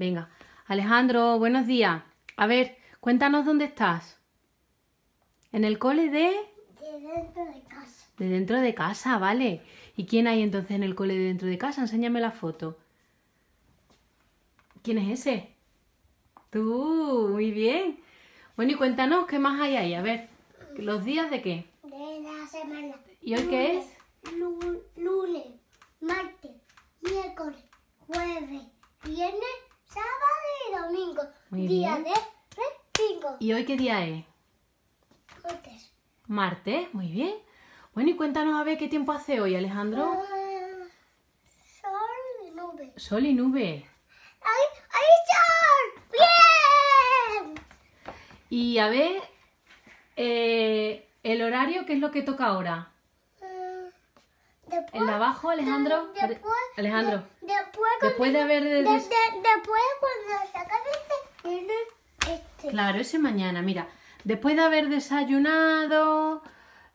Venga. Alejandro, buenos días. A ver, cuéntanos dónde estás. ¿En el cole de...? De dentro de casa. De dentro de casa, vale. ¿Y quién hay entonces en el cole de dentro de casa? Enséñame la foto. ¿Quién es ese? Tú, muy bien. Bueno, y cuéntanos qué más hay ahí. A ver, ¿los días de qué? De la semana. ¿Y hoy qué es? Lunes, martes, miércoles, jueves, viernes domingo, día de domingo. ¿Y hoy qué día es? Martes. Martes, muy bien. Bueno, y cuéntanos a ver qué tiempo hace hoy, Alejandro. Ah, sol y nube. Sol y nube. ¡Ay, sol! ¡Bien! Y a ver, eh, el horario, ¿qué es lo que toca ahora? Mm, ¿El de abajo, Alejandro? después, Alejandro. De, después, de haber... Claro, ese mañana, mira, después de haber desayunado,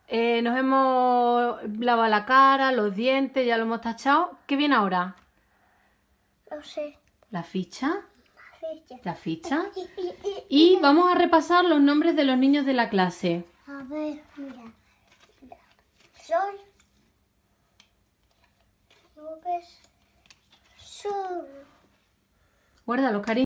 eh, nos hemos lavado la cara, los dientes, ya lo hemos tachado. ¿Qué viene ahora? No sé. ¿La ficha? La ficha. ficha? y vamos a repasar los nombres de los niños de la clase. A ver, mira. Sol. Guárdalo, cariño.